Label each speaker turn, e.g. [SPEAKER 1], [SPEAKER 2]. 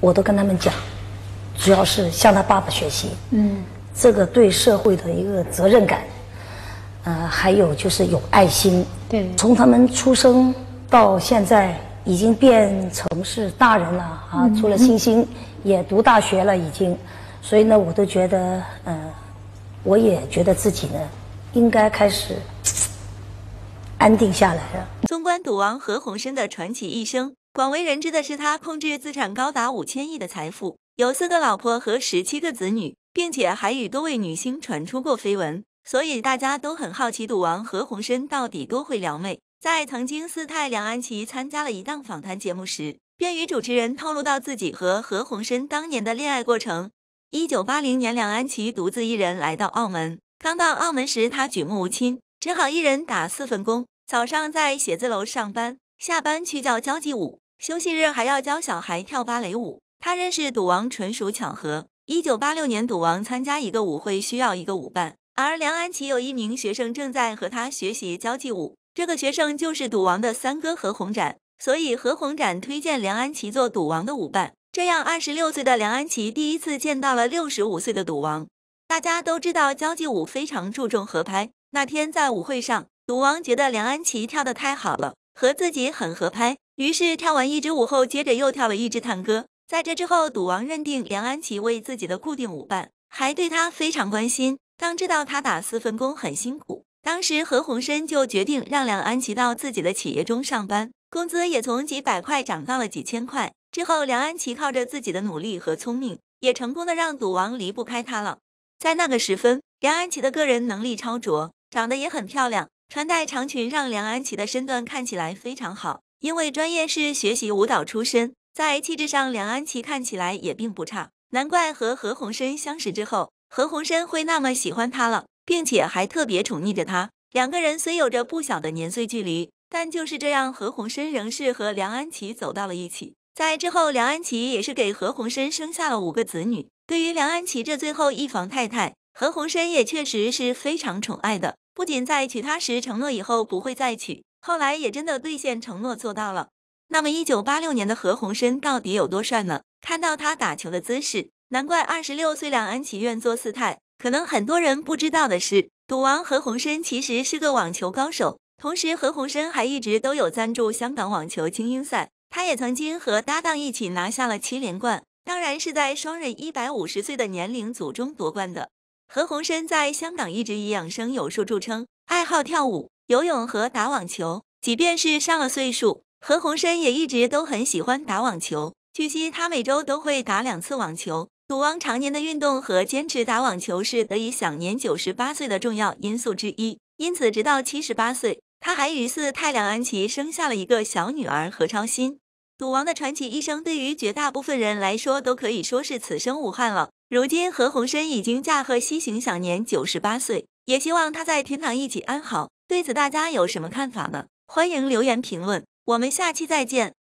[SPEAKER 1] 我都跟他们讲，主要是向他爸爸学习，嗯，这个对社会的一个责任感，呃，还有就是有爱心。对。从他们出生到现在，已经变成是大人了啊！除了星星也读大学了，已经，所以呢，我都觉得，嗯，我也觉得自己呢，应该开始安定下来了。
[SPEAKER 2] 纵观赌王何鸿燊的传奇一生。广为人知的是，他控制资产高达五千亿的财富，有四个老婆和十七个子女，并且还与多位女星传出过绯闻，所以大家都很好奇赌王何鸿燊到底多会撩妹。在曾经四太梁安琪参加了一档访谈节目时，便与主持人透露到自己和何鸿燊当年的恋爱过程。一九八零年，梁安琪独自一人来到澳门，刚到澳门时，她举目无亲，只好一人打四份工，早上在写字楼上班，下班去叫交际舞。休息日还要教小孩跳芭蕾舞。他认识赌王纯属巧合。一九八六年，赌王参加一个舞会，需要一个舞伴，而梁安琪有一名学生正在和他学习交际舞，这个学生就是赌王的三哥何鸿展，所以何鸿展推荐梁安琪做赌王的舞伴。这样，二十六岁的梁安琪第一次见到了六十五岁的赌王。大家都知道交际舞非常注重合拍。那天在舞会上，赌王觉得梁安琪跳得太好了，和自己很合拍。于是跳完一支舞后，接着又跳了一支探戈。在这之后，赌王认定梁安琪为自己的固定舞伴，还对她非常关心。当知道她打四份工很辛苦，当时何鸿燊就决定让梁安琪到自己的企业中上班，工资也从几百块涨到了几千块。之后，梁安琪靠着自己的努力和聪明，也成功的让赌王离不开她了。在那个时分，梁安琪的个人能力超卓，长得也很漂亮，穿戴长裙让梁安琪的身段看起来非常好。因为专业是学习舞蹈出身，在气质上梁安琪看起来也并不差，难怪和何鸿燊相识之后，何鸿燊会那么喜欢她了，并且还特别宠溺着她。两个人虽有着不小的年岁距离，但就是这样，何鸿燊仍是和梁安琪走到了一起。在之后，梁安琪也是给何鸿燊生下了五个子女。对于梁安琪这最后一房太太，何鸿燊也确实是非常宠爱的，不仅在娶她时承诺以后不会再娶。后来也真的兑现承诺做到了。那么，一九八六年的何鸿燊到底有多帅呢？看到他打球的姿势，难怪二十六岁两安祈愿做四太。可能很多人不知道的是，赌王何鸿燊其实是个网球高手。同时，何鸿燊还一直都有赞助香港网球精英赛，他也曾经和搭档一起拿下了七连冠，当然是在双人一百五十岁的年龄组中夺冠的。何鸿燊在香港一直以养生有术著称，爱好跳舞。游泳和打网球，即便是上了岁数，何鸿燊也一直都很喜欢打网球。据悉，他每周都会打两次网球。赌王常年的运动和坚持打网球是得以享年九十八岁的重要因素之一。因此，直到七十八岁，他还与四太梁安琪生下了一个小女儿何超欣。赌王的传奇一生，对于绝大部分人来说都可以说是此生无憾了。如今，何鸿燊已经驾鹤西行，享年九十八岁，也希望他在天堂一起安好。对此，大家有什么看法呢？欢迎留言评论。我们下期再见。